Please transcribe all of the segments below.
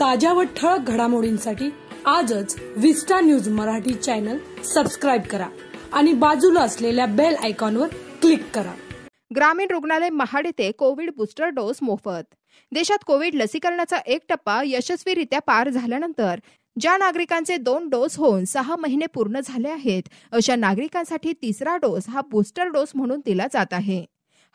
ताज्या व ठळक घडामोडींसाठी आजच Vista news Marathi channel subscribe करा आणि बाजूला असलेल्या बेल आयकॉनवर क्लिक करा ग्रामीण रुग्णालय महाड येथे कोविड बुस्टर डोस मोफत देशात कोविड लसीकरणाचा एक टप्पा यशस्वीरित्या पार झाल्यानंतर ज्या नागरिकांचे दोन डोस होऊन सहा महिने पूर्ण झाले आहेत अशा नागरिकांसाठी तिसरा डोस हा बूस्टर डोस म्हणून दिला जात आहे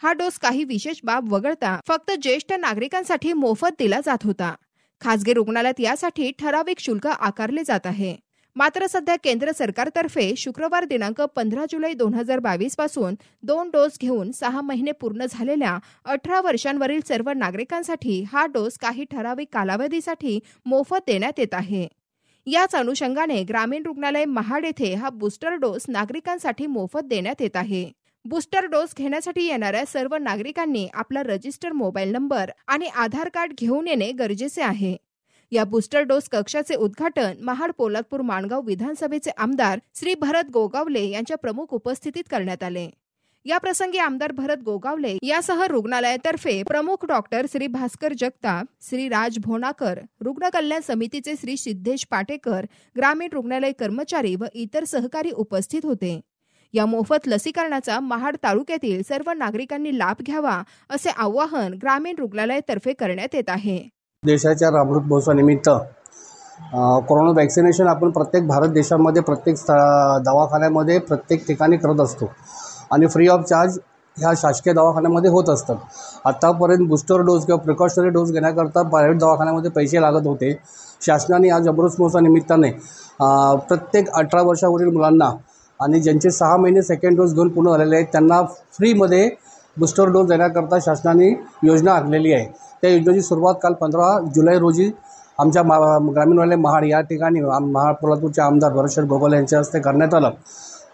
हा डोस काही विशेष बाब वगळता फक्त ज्येष्ठ नागरिकांसाठी मोफत दिला जात होता खासगी रुग्णालयात यासाठी ठराविक शुल्क आकारले जात आहे मात्र सध्या केंद्र सरकारतर्फे शुक्रवार दिनांक पंधरा जुलै दोन हजार बावीस पासून दोन डोस घेऊन सहा महिने पूर्ण झालेल्या अठरा वर्षांवरील सर्व नागरिकांसाठी हा डोस काही ठराविक कालावधीसाठी मोफत देण्यात येत आहे याच अनुषंगाने ग्रामीण रुग्णालय महाड येथे हा बूस्टर डोस नागरिकांसाठी मोफत देण्यात येत आहे बूस्टर डोस घेण्यासाठी येणाऱ्या सर्व नागरिकांनी आपला रजिस्टर मोबाईल नंबर आणि आधार कार्ड घेऊन येणे गरजेचे आहे या बूस्टर डोस कक्षाचे उद्घाटन महाड पोलादपूर माणगाव विधानसभेचे आमदार श्री भरत गोगावले यांच्या प्रमुख उपस्थितीत करण्यात आले या प्रसंगी आमदार भरत गोगावले यासह रुग्णालयातर्फे प्रमुख डॉक्टर श्री भास्कर जगताप श्री राज भोणाकर रुग्ण कल्याण समितीचे श्री सिद्धेश पाटेकर ग्रामीण रुग्णालय कर्मचारी व इतर सहकारी उपस्थित होते या मोफत लसीकरणाचा महाड तालुक्यातील सर्व नागरिकांनी लाभ घ्यावा असे आवाहन ग्रामीण रुग्णालयातर्फे करण्यात येत आहे देशाच्या रामृत महोत्सवानिमित्त कोरोना वॅक्सिनेशन आपण प्रत्येक भारत देशामध्ये प्रत्येक स्थळा दवाखान्यामध्ये प्रत्येक ठिकाणी करत असतो आणि फ्री ऑफ चार्ज ह्या शासकीय दवाखान्यामध्ये होत असतात आत्तापर्यंत बुस्टर डोस किंवा प्रिकॉशनरी डोस घेण्याकरता प्रायव्हेट दवाखान्यामध्ये पैसे लागत होते शासनाने आज अमृत महोत्सवानिमित्ताने प्रत्येक अठरा वर्षावरील मुलांना आणि ज्यांचे सहा महिने सेकंड डोस घेऊन पूर्ण झालेले आहेत त्यांना फ्रीमध्ये बूस्टर डोस देण्याकरता शासनाने योजना आखलेली आहे त्या योजनेची सुरुवात काल पंधरा जुलै रोजी आमच्या मा ग्रामीणवाले महाड या ठिकाणी महाड आमदार भरश्वर गोगोल यांच्या हस्ते करण्यात आलं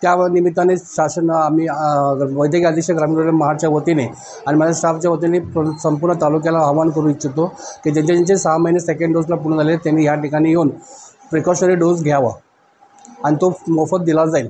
त्या निमित्ताने शासन आम्ही वैद्यकीय अधीक्षक ग्रामीण महाडच्या वतीने आणि माझ्या स्टाफच्या वतीने संपूर्ण तालुक्याला आवाहन करू इच्छितो की ज्यांचे ज्यांचे सहा महिने सेकंड डोसला पूर्ण झाले त्यांनी या ठिकाणी येऊन प्रिकॉशनरी डोस घ्यावा आणि तो मोफत दिला जाईल